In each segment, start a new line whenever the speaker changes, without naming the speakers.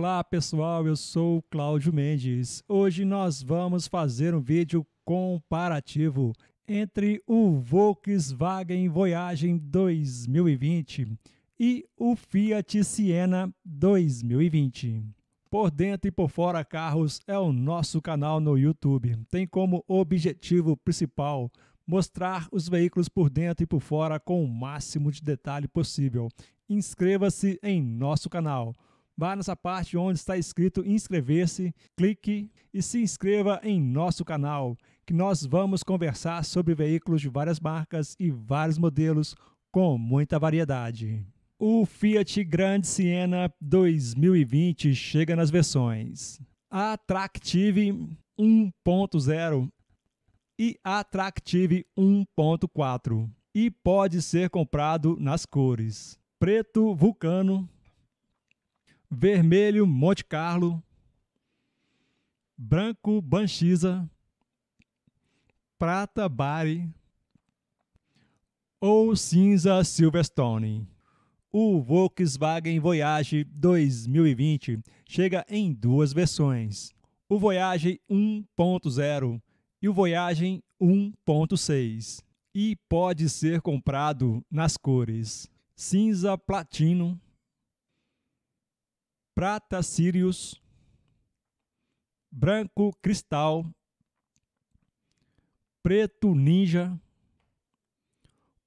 Olá pessoal, eu sou Cláudio Mendes. Hoje nós vamos fazer um vídeo comparativo entre o Volkswagen Voyage 2020 e o Fiat Siena 2020. Por dentro e por fora carros é o nosso canal no YouTube. Tem como objetivo principal mostrar os veículos por dentro e por fora com o máximo de detalhe possível. Inscreva-se em nosso canal. Vá nessa parte onde está escrito inscrever-se, clique e se inscreva em nosso canal, que nós vamos conversar sobre veículos de várias marcas e vários modelos com muita variedade. O Fiat Grande Siena 2020 chega nas versões Attractive 1.0 e Attractive 1.4 e pode ser comprado nas cores preto vulcano, vermelho, Monte Carlo, branco, Banchiza, prata, Bari ou cinza, Silverstone. O Volkswagen Voyage 2020 chega em duas versões: o Voyage 1.0 e o Voyage 1.6, e pode ser comprado nas cores cinza, platino, prata Sirius, branco cristal, preto ninja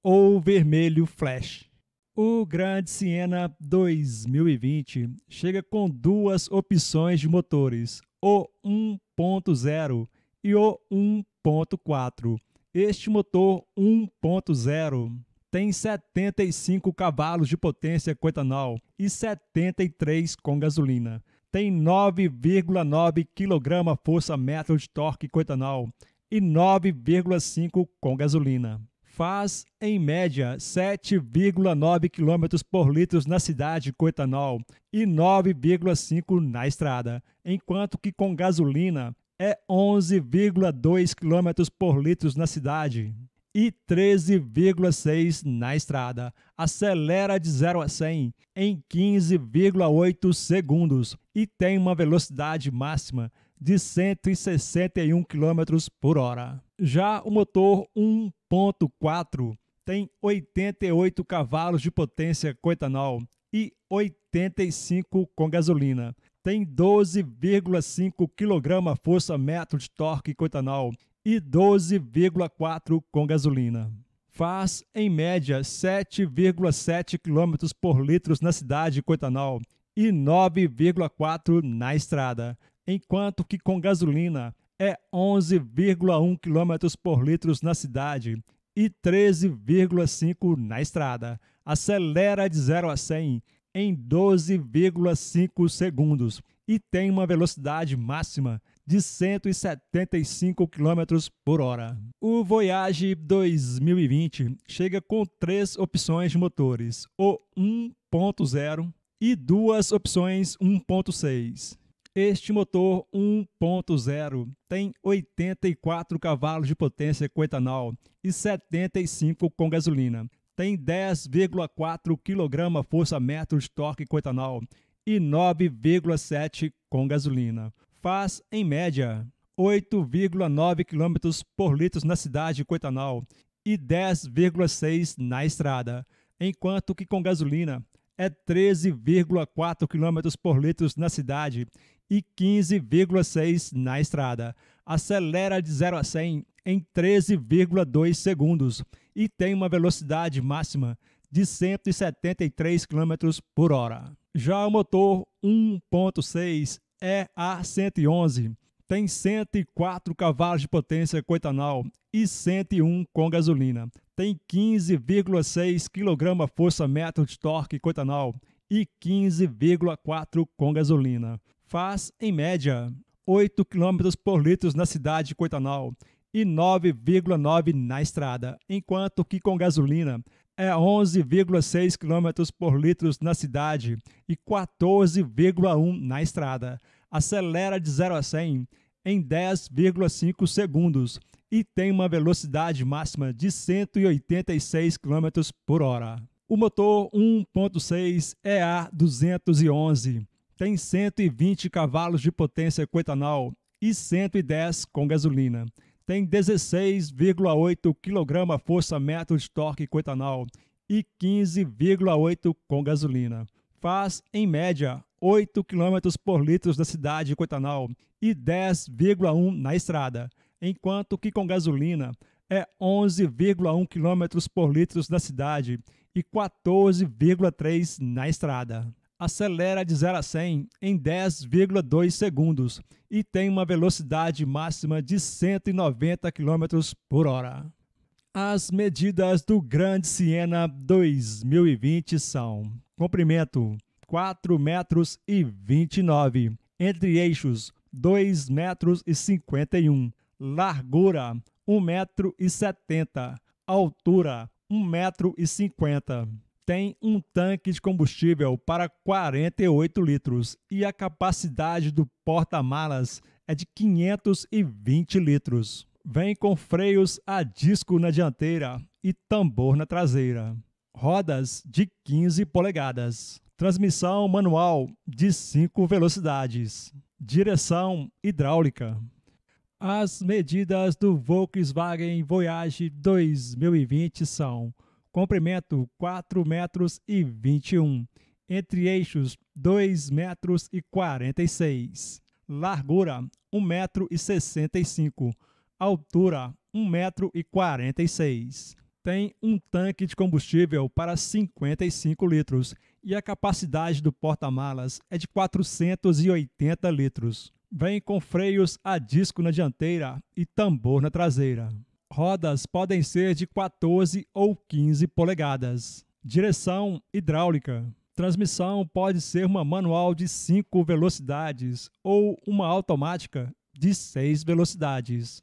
ou vermelho flash. O Grand Siena 2020 chega com duas opções de motores, o 1.0 e o 1.4. Este motor 1.0 tem 75 cavalos de potência com etanol e 73 com gasolina. Tem 9,9 kg força-metro de torque com etanol e 9,5 com gasolina. Faz, em média, 7,9 km por litro na cidade com etanol e 9,5 na estrada, enquanto que com gasolina é 11,2 km por litro na cidade e 13,6 na estrada. Acelera de 0 a 100 em 15,8 segundos e tem uma velocidade máxima de 161 km por hora. Já o motor 1.4 tem 88 cavalos de potência com etanol e 85 com gasolina. Tem 12,5 kg força metro de torque com etanol e 12,4 com gasolina. Faz, em média, 7,7 km por litro na cidade com etanol e 9,4 na estrada, enquanto que com gasolina é 11,1 km por litro na cidade e 13,5 na estrada. Acelera de 0 a 100 em 12,5 segundos e tem uma velocidade máxima de 175 km por hora. O Voyage 2020 chega com três opções de motores, o 1.0 e duas opções 1.6. Este motor 1.0 tem 84 cavalos de potência com etanol e 75 com gasolina. Tem 10,4 kg força-metro de torque com etanol e 9,7 com gasolina faz, em média, 8,9 km por litro na cidade com etanol e 10,6 na estrada, enquanto que com gasolina é 13,4 km por litro na cidade e 15,6 na estrada. Acelera de 0 a 100 em 13,2 segundos e tem uma velocidade máxima de 173 km por hora. Já o motor 1.6 é a 111. Tem 104 cavalos de potência coitanal e 101 com gasolina. Tem 15,6 kgf.m de torque coitanal e 15,4 com gasolina. Faz, em média, 8 km por litro na cidade de Coitanal e 9,9 na estrada, enquanto que com gasolina é 11,6 km por litro na cidade e 14,1 na estrada. Acelera de 0 a 100 em 10,5 segundos e tem uma velocidade máxima de 186 km por hora. O motor 1.6 EA211 tem 120 cavalos de potência com etanol e 110 com gasolina tem 16,8 kg força-metro de torque com etanol e 15,8 com gasolina. Faz, em média, 8 km por litro da cidade com etanol e 10,1 na estrada, enquanto que com gasolina é 11,1 km por litro da cidade e 14,3 na estrada acelera de 0 a 100 em 10,2 segundos e tem uma velocidade máxima de 190 km por hora. As medidas do Grande Siena 2020 são comprimento 4 metros e 29, entre eixos 2 metros e 51, largura 1 metro e 70, altura 1 metro e 50 tem um tanque de combustível para 48 litros e a capacidade do porta-malas é de 520 litros. Vem com freios a disco na dianteira e tambor na traseira. Rodas de 15 polegadas. Transmissão manual de 5 velocidades. Direção hidráulica. As medidas do Volkswagen Voyage 2020 são comprimento 4 metros e 21, entre eixos 2 metros e 46, largura 1 metro e 65, altura 1 metro e 46. Tem um tanque de combustível para 55 litros e a capacidade do porta-malas é de 480 litros. Vem com freios a disco na dianteira e tambor na traseira. Rodas podem ser de 14 ou 15 polegadas. Direção hidráulica. Transmissão pode ser uma manual de 5 velocidades ou uma automática de 6 velocidades.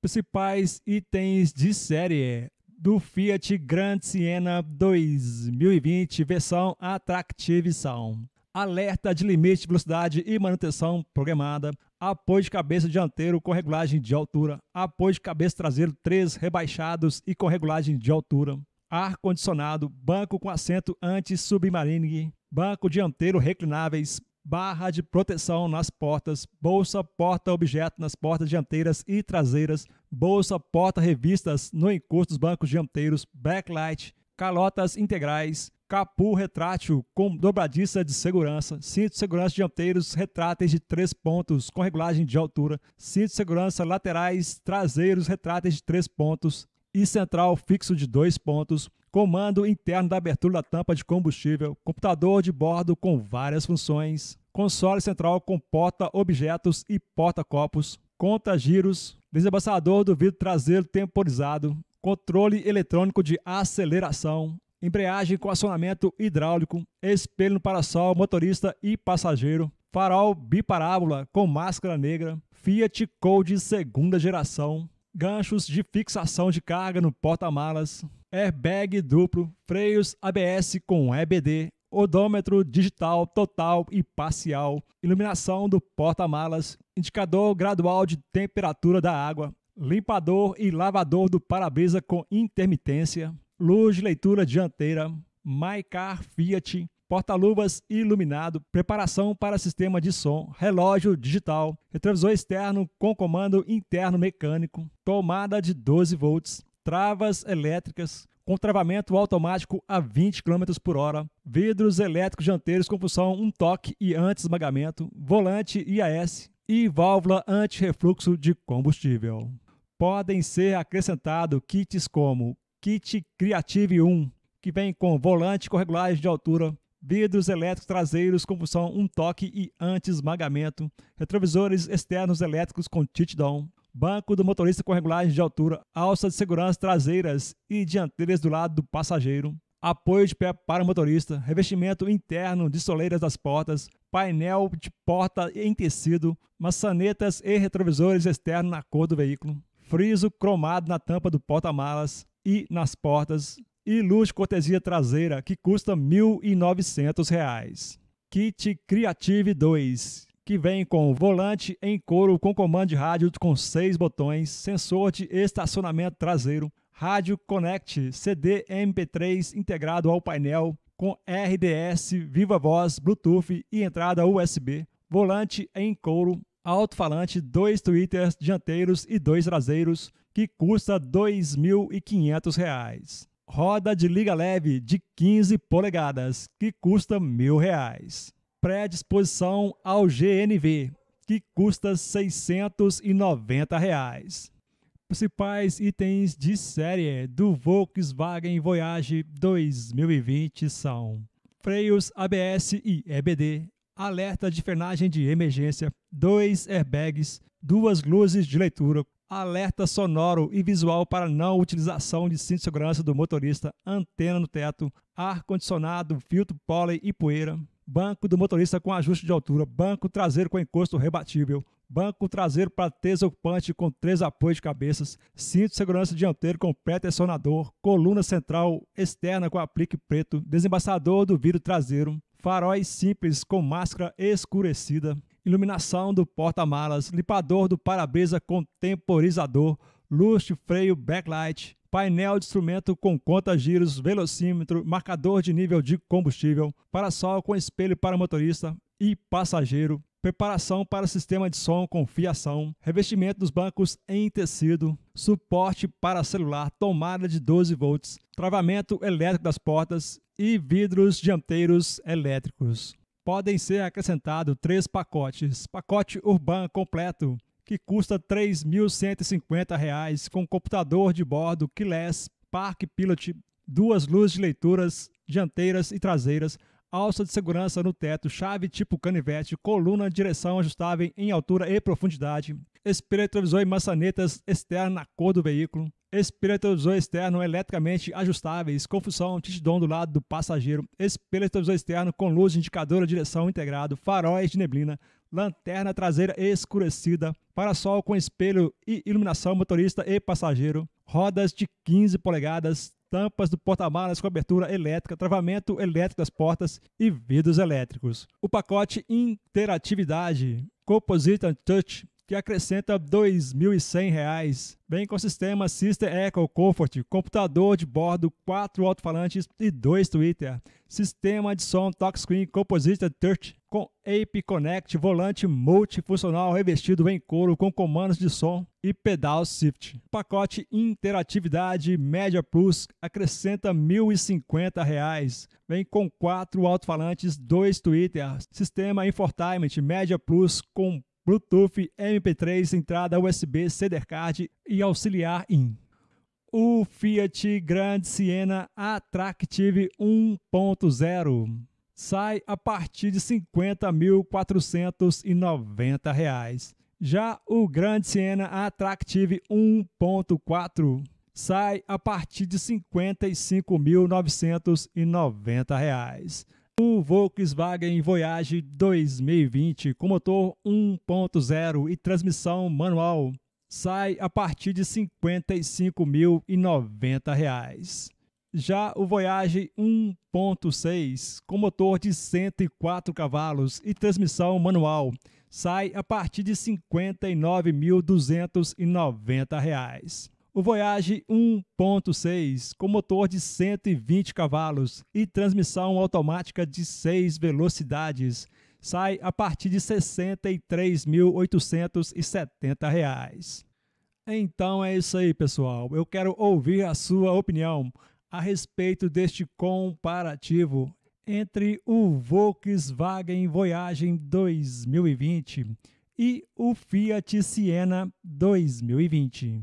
Principais itens de série é do Fiat Grand Siena 2020 versão Attractive Sound alerta de limite de velocidade e manutenção programada, apoio de cabeça dianteiro com regulagem de altura, apoio de cabeça traseiro 3 rebaixados e com regulagem de altura, ar-condicionado, banco com assento anti-submarine, banco dianteiro reclináveis, barra de proteção nas portas, bolsa porta-objeto nas portas dianteiras e traseiras, bolsa porta-revistas no encosto dos bancos dianteiros, backlight, calotas integrais, Capu retrátil com dobradiça de segurança, cinto de segurança dianteiros retráteis de três pontos com regulagem de altura, cinto de segurança laterais traseiros retráteis de três pontos e central fixo de dois pontos, comando interno da abertura da tampa de combustível, computador de bordo com várias funções, console central com porta-objetos e porta-copos, conta-giros, desembaçador do vidro traseiro temporizado, controle eletrônico de aceleração, embreagem com acionamento hidráulico, espelho no parasol, motorista e passageiro, farol biparábola com máscara negra, Fiat Code segunda geração, ganchos de fixação de carga no porta-malas, airbag duplo, freios ABS com EBD, odômetro digital total e parcial, iluminação do porta-malas, indicador gradual de temperatura da água, limpador e lavador do para-brisa com intermitência, luz, leitura dianteira, Maicar Fiat, porta-luvas iluminado, preparação para sistema de som, relógio digital, retrovisor externo com comando interno mecânico, tomada de 12 volts, travas elétricas, com travamento automático a 20 km por hora, vidros elétricos dianteiros com função um toque e anti-esmagamento, volante IAS e válvula anti-refluxo de combustível. Podem ser acrescentados kits como Kit Creative 1, que vem com volante com regulagem de altura, vidros elétricos traseiros com função um toque e anti-esmagamento, retrovisores externos elétricos com tilt-down, banco do motorista com regulagem de altura, alça de segurança traseiras e dianteiras do lado do passageiro, apoio de pé para o motorista, revestimento interno de soleiras das portas, painel de porta em tecido, maçanetas e retrovisores externos na cor do veículo, friso cromado na tampa do porta-malas, e nas portas e luz cortesia traseira que custa R$ 1.900. Kit Creative 2, que vem com volante em couro com comando de rádio com seis botões, sensor de estacionamento traseiro, rádio Connect CD MP3 integrado ao painel com RDS, viva voz, Bluetooth e entrada USB, volante em couro, alto-falante, dois tweeters dianteiros e dois traseiros, que custa R$ 2.500. Roda de liga leve de 15 polegadas, que custa R$ 1.000. Pré-disposição ao GNV, que custa R$ 690. Reais. Principais itens de série é do Volkswagen Voyage 2020 são freios ABS e EBD, alerta de frenagem de emergência, dois airbags, duas luzes de leitura alerta sonoro e visual para não utilização de cinto de segurança do motorista, antena no teto, ar-condicionado, filtro pólen e poeira, banco do motorista com ajuste de altura, banco traseiro com encosto rebatível, banco traseiro para três ocupantes com três apoios de cabeças, cinto de segurança dianteiro com pré-tensionador, coluna central externa com aplique preto, desembaçador do vidro traseiro, faróis simples com máscara escurecida, iluminação do porta-malas, limpador do para-brisa com temporizador, luz freio backlight, painel de instrumento com conta-giros, velocímetro, marcador de nível de combustível, para-sol com espelho para motorista e passageiro, preparação para sistema de som com fiação, revestimento dos bancos em tecido, suporte para celular, tomada de 12 volts, travamento elétrico das portas e vidros dianteiros elétricos podem ser acrescentados três pacotes. Pacote Urban completo, que custa R$ 3.150, com computador de bordo, keyless, Park Pilot, duas luzes de leituras dianteiras e traseiras, alça de segurança no teto, chave tipo canivete, coluna, direção ajustável em altura e profundidade, espelho retrovisor e maçanetas externa na cor do veículo, espelho retrovisor externo eletricamente ajustáveis, confusão, titidom do lado do passageiro, espelho retrovisor externo com luz indicadora direção integrado, faróis de neblina, lanterna traseira escurecida, parasol com espelho e iluminação motorista e passageiro, rodas de 15 polegadas, tampas do porta-malas com abertura elétrica, travamento elétrico das portas e vidros elétricos. O pacote Interatividade Composite and Touch que acrescenta R$ 2.100, vem com sistema Sister Echo Comfort, computador de bordo, quatro alto-falantes e dois Twitter, sistema de som touchscreen composite Touch com Ape Connect, volante multifuncional revestido em couro com comandos de som e pedal shift. Pacote Interatividade Média Plus acrescenta R$ 1.050. Vem com quatro alto-falantes, dois Twitter, sistema Infotainment Média Plus com Bluetooth, MP3, entrada USB, CD Card e auxiliar IN. O Fiat Grande Siena Attractive 1.0 sai a partir de R$ 50.490. Já o Grande Siena Attractive 1.4 sai a partir de R$ 55.990. O Volkswagen Voyage 2020 com motor 1.0 e transmissão manual sai a partir de R$ 55.090. Já o Voyage 1.6 com motor de 104 cavalos e transmissão manual sai a partir de R$ 59.290. O Voyage 1.6 com motor de 120 cavalos e transmissão automática de 6 velocidades sai a partir de R$ 63.870. Então é isso aí, pessoal. Eu quero ouvir a sua opinião a respeito deste comparativo entre o Volkswagen Voyage 2020 e o Fiat Siena 2020.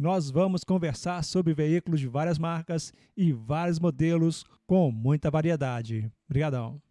nós vamos conversar sobre veículos de várias marcas e vários modelos com muita variedade. Obrigadão.